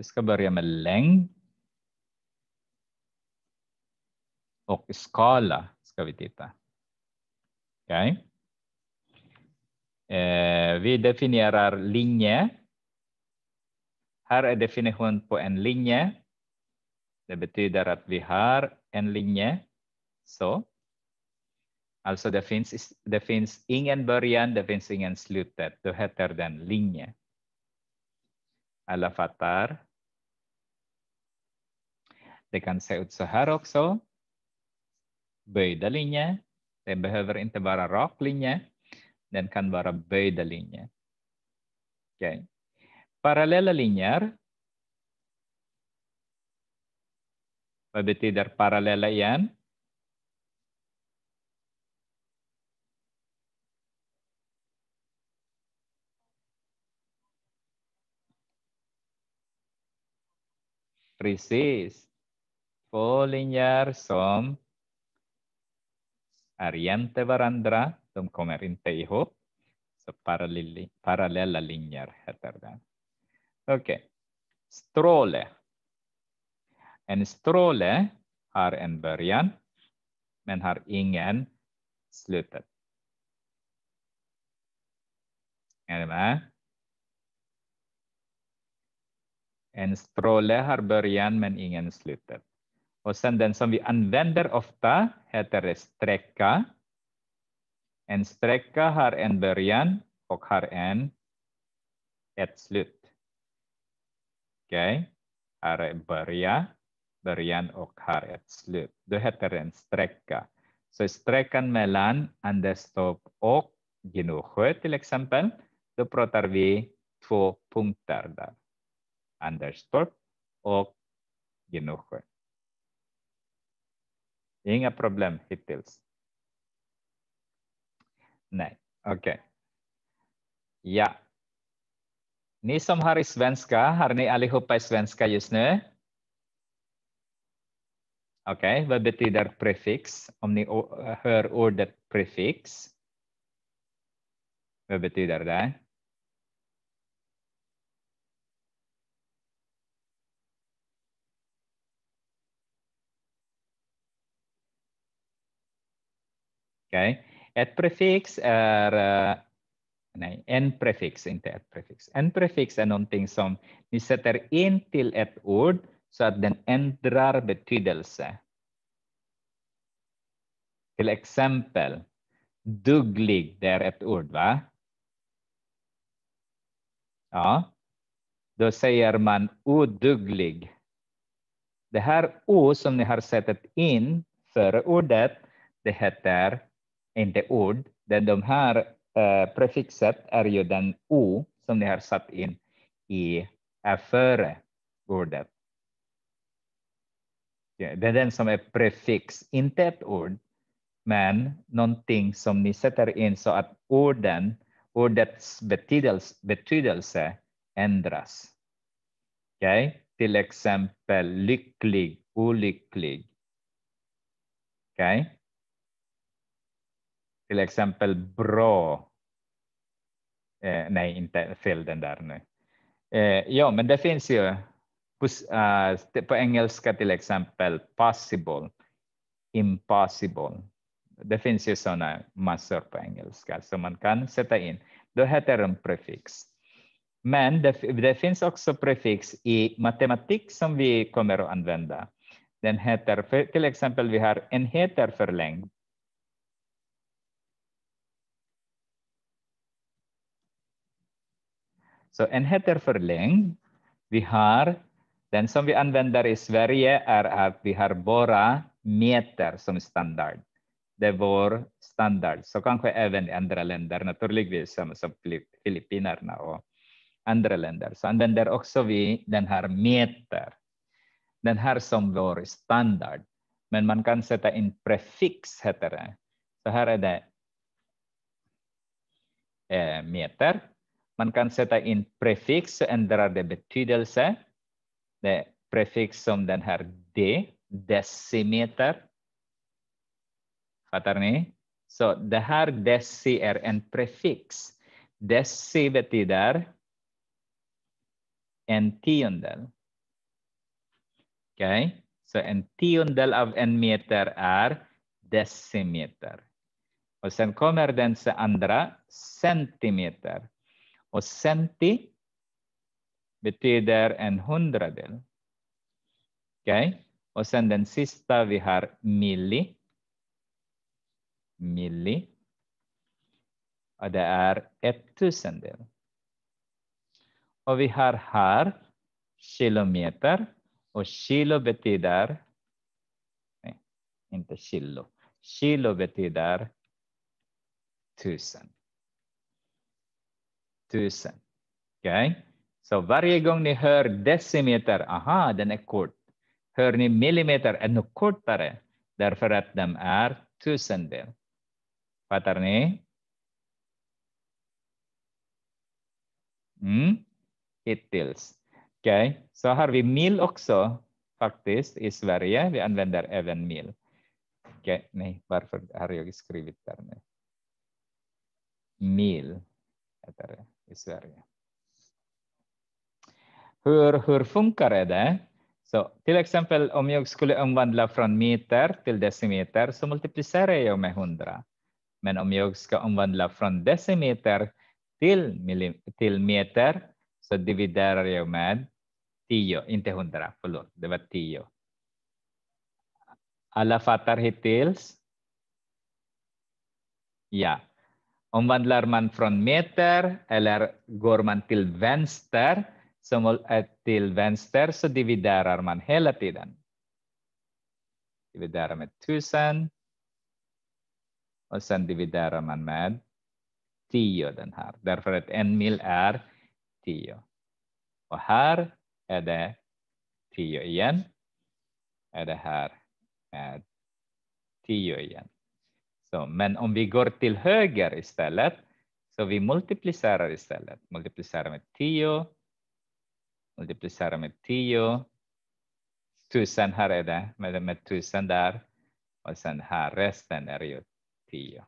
Vi ska börja med längd. Och skala ska vi titta. Okay. Eh, vi definierar linje. Här är definitionen på en linje. Det betyder att vi har en linje. Så. Alltså det finns, det finns ingen början, det finns ingen slutet. Då heter den linje. Alla fattar? Dengan se ut så här också. Böjda linjer. Den behöver inte vara rak linje. Den kan vara böjda Oke, Okay. Parallella linjer. Vad betyder parallella igen? två linjer som är jämte varandra. De kommer inte ihop. Så parallella linjer heter det. Okej. Okay. Stråle. En stråle har en början, men har ingen slutet. Är med? En stråle har början men ingen slutet. Och sen den som vi använder ofta heter sträcka. En sträcka har en början och har en ett slut. Okej, okay. här är börja, början och har ett slut. Då heter det en sträcka. Så sträckan mellan Anderstorp och Gnosjö till exempel, då pratar vi två punkter där. Anderstorp och Gnosjö. Inga problem hittills. Nej, okej. Okay. Ja. Ni som har i svenska, har ni allihopa i svenska just nu? Okej, okay. vad betyder prefix? Om ni hör ordet prefix, vad betyder det? Okay. Ett prefix är, eh, nej, en prefix, inte ett prefix. En prefix är någonting som ni sätter in till ett ord så att den ändrar betydelse. Till exempel, duglig, det är ett ord, va? Ja, då säger man oduglig. Det här o som ni har satt in före ordet, det heter inte ord. Det de här eh, prefixet är ju den o som ni har satt in i före ordet. Ja, det är den som är prefix, inte ett ord, men någonting som ni sätter in så att orden, ordets betydelse, betydelse ändras. Okay? Till exempel lycklig, olycklig. Okay? till exempel bra. Eh, nej, inte fel den där nu. Eh, ja, men det finns ju uh, på engelska till exempel possible, impossible. Det finns ju sådana massor på engelska som man kan sätta in. Då heter de prefix. Men det, det, finns också prefix i matematik som vi kommer att använda. Den heter, till exempel vi har enheter för längd. Så enheter för längd, vi har den som vi använder i Sverige är att vi har bara meter som standard. Det är vår standard. Så kanske även i andra länder naturligtvis, som, som Filippinerna och andra länder, så använder också vi den här meter. Den här som vår standard. Men man kan sätta in prefix, heter det. Så här är det eh, meter. Man kan sätta in prefix, ändra det betydelse. Det prefix som den här D, decimeter. Fattar ni? Så det här deci är en prefix. Deci betyder en tiondel. Okej, okay? så en tiondel av en meter är decimeter. Och sen kommer den andra centimeter. Och centi betyder en hundradel. Okay? Och sen den sista vi har milli. Milli. Och det är ett tusendel. Och vi har här kilometer och kilo betyder, nej, inte kilo, kilo betyder tusen tusen. Okay? Så varje gång ni hör decimeter, aha, den är kort. Hör ni millimeter, ännu kortare, därför att de är tusendel. Fattar ni? Mm? Hittills. Okej, okay. så har vi mil också faktiskt i Sverige. Vi använder även mil. okay. nej, varför har jag skrivit där nu? Mil heter det i Sverige. Hur, hur funkar det? Så till exempel om jag skulle omvandla från meter till decimeter så multiplicerar jag med 100. Men om jag ska omvandla från decimeter till, till meter så dividerar jag med 10, inte 100, förlåt, det var 10. Alla fattar hittills? Ja. Omvandlar man från meter eller går man till vänster, eh, till vänster, så dividerar man hela tiden. Dividerar med tusen. Och sen dividerar man med tio den här, därför att en mil är tio. Och här är det tio igen. Är det här med tio igen. Så, men om vi går till höger istället, så vi multiplicerar istället. Multiplicerar med 10, multiplicerar med 10, tusen här är det, med, med tusen där, och sen här resten är ju 10.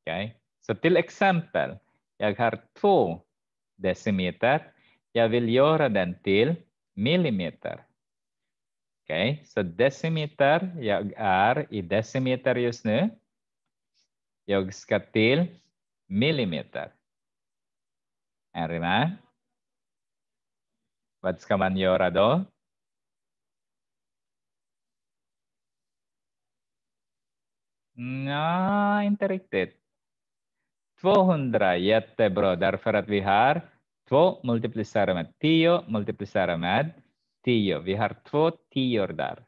Okej, okay. så till exempel, jag har två decimeter, jag vill göra den till millimeter. Okej, okay, så decimeter. Jag är i decimeter just nu. Jag ska till millimeter. Är ni med? Vad ska man göra då? Nej, inte riktigt. 200, jättebra, därför att vi har 2 multiplicerat med 10 multiplicerat med tio. Vi har två tior där.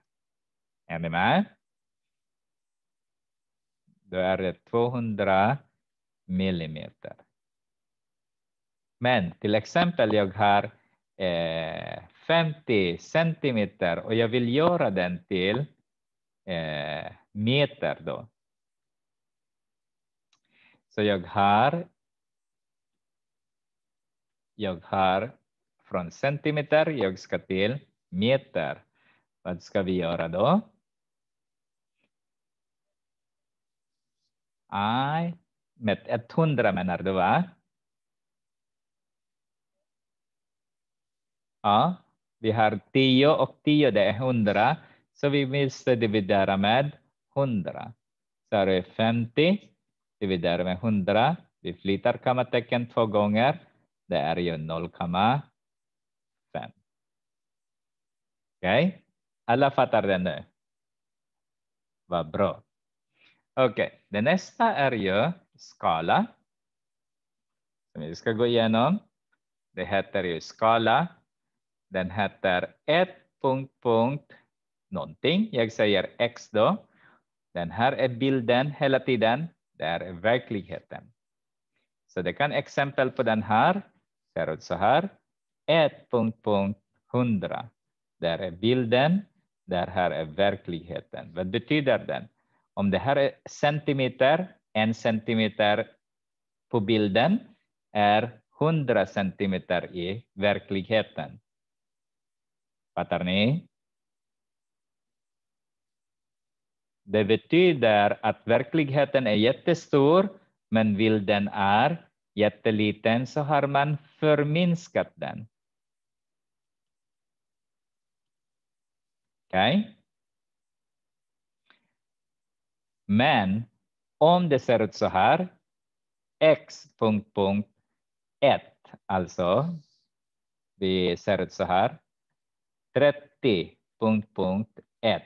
Är ni med? Då är det 200 millimeter. Men till exempel jag har eh, 50 centimeter och jag vill göra den till eh, meter då. Så jag har, jag har från centimeter, jag ska till meter. Vad ska vi göra då? I med 100 menar du va? Ja, vi har 10 och 10 det är 100. Så vi måste dividera med 100. Så är det 50 dividerar med 100. Vi flyttar kommatecken två gånger. Det är ju 0,50. Okej, alla fattar det nu. Vad bra. Okej, okay. det nästa är ju skala. Som vi ska gå igenom. Det heter ju skala. Den heter ett punkt punkt någonting. Jag säger X då. Den här är bilden hela tiden. Det är verkligheten. Så det kan exempel på den här. Ser ut så här. Ett punkt punkt hundra. Där är bilden, där här är verkligheten. Vad betyder den? Om det här är centimeter, en centimeter på bilden är 100 centimeter i verkligheten. Fattar ni? Det betyder att verkligheten är jättestor, men bilden är jätteliten, så har man förminskat den. Okay? Men om det ser ut så här, x... punkt punkt 1, alltså det ser ut så här, 30... punkt punkt 1.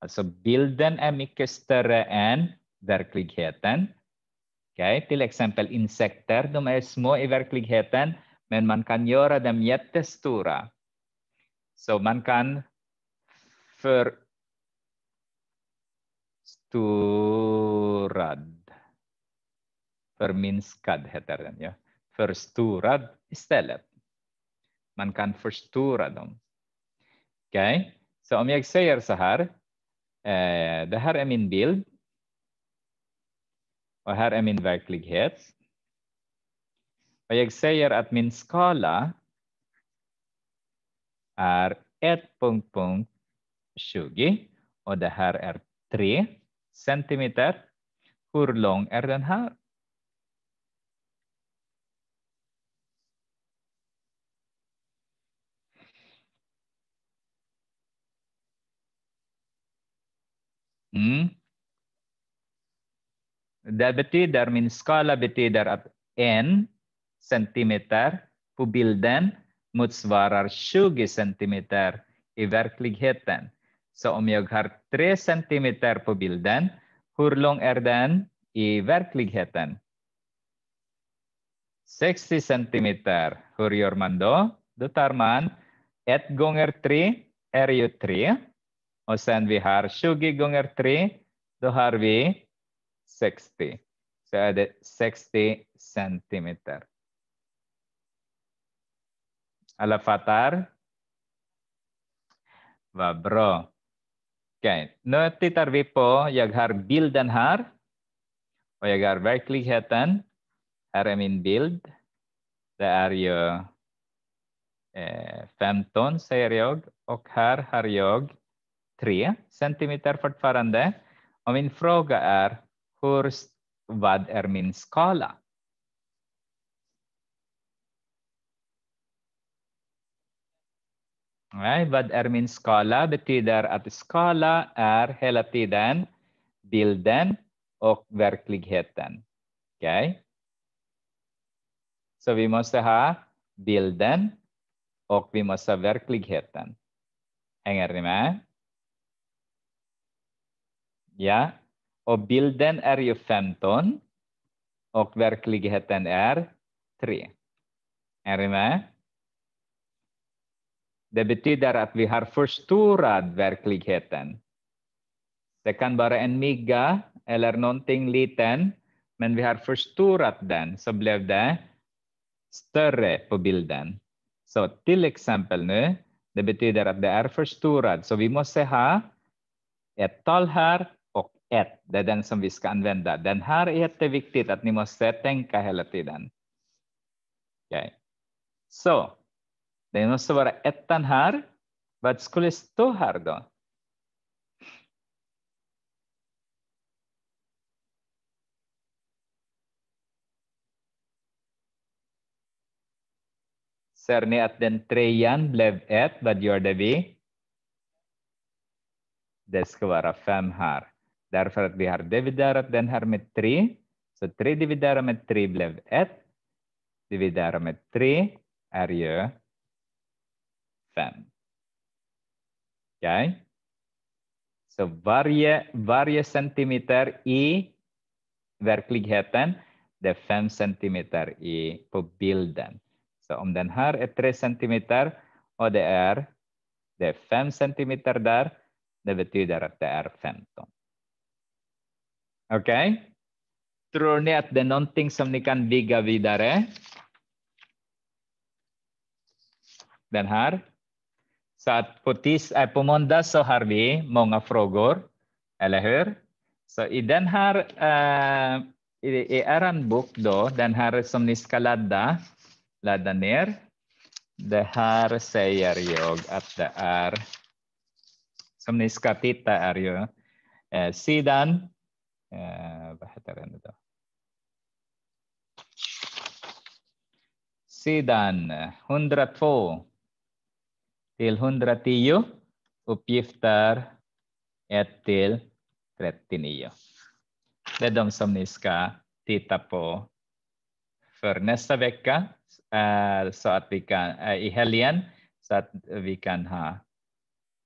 Alltså bilden är mycket större än verkligheten. Okay? Till exempel insekter, de är små i verkligheten, men man kan göra dem jättestora. Så man kan förstorad. Förminskad heter den. Ja. Förstorad istället. Man kan förstora dem. Okej, okay? så om jag säger så här. Eh, det här är min bild. Och här är min verklighet. Och jag säger att min skala är 1 punkt, punkt, 20 och det här är 3 centimeter. Hur lång är den här? Mm. Det betyder, min skala betyder att en centimeter på bilden motsvarar 20 centimeter i verkligheten. Så om jag har tre centimeter på bilden, hur lång är den i verkligheten? 60 centimeter. Hur gör man då? Då tar man 1 gånger 3 är ju 3. Och sen vi har 20 gånger 3, då har vi 60. Så är det 60 centimeter. Alla fattar? Vad bra okay. nu tittar vi på, jag har bilden här och jag har verkligheten. Här är min bild. Det är ju eh, 15 säger jag och här har jag 3 centimeter fortfarande. Och min fråga är, hur, vad är min skala? Nej, vad är min skala? betyder att skala är hela tiden bilden och verkligheten. Okay? Så vi måste ha bilden och vi måste ha verkligheten. Hänger ni med? Ja, och bilden är ju 15 och verkligheten är 3. Är ni med? Det betyder att vi har förstorat verkligheten. Det kan vara en mygga eller någonting liten, men vi har förstorat den så blev det större på bilden. Så till exempel nu, det betyder att det är förstorat. Så vi måste ha ett tal här och ett. Det är den som vi ska använda. Den här är jätteviktigt att ni måste tänka hela tiden. Okay. Så det måste vara ettan här. Vad skulle stå här då? Ser ni att den trean blev ett? Vad gjorde vi? Det ska vara fem här. Därför att vi har dividerat den här med tre. Så tre dividerat med tre blev ett. Dividerat med tre är ju fem. Okej? Okay. Så varje, varje centimeter i verkligheten, det är fem centimeter i, på bilden. Så om den här är tre centimeter och det är, det är fem centimeter där, det betyder att det är 15. Okej? Okay? Tror ni att det är någonting som ni kan bygga vidare? Den här? Så att på, tis, eh, på måndag så har vi många frågor, eller hur? Så i den här, äh, i, i er bok då, den här som ni ska ladda, ladda ner. Det här säger jag att det är, som ni ska titta är ju äh, sidan, vad heter den då? Sidan 102 till 110, uppgifter 1 till 39. Det är de som ni ska titta på för nästa vecka eh, så att vi kan, eh, i helgen så att vi kan ha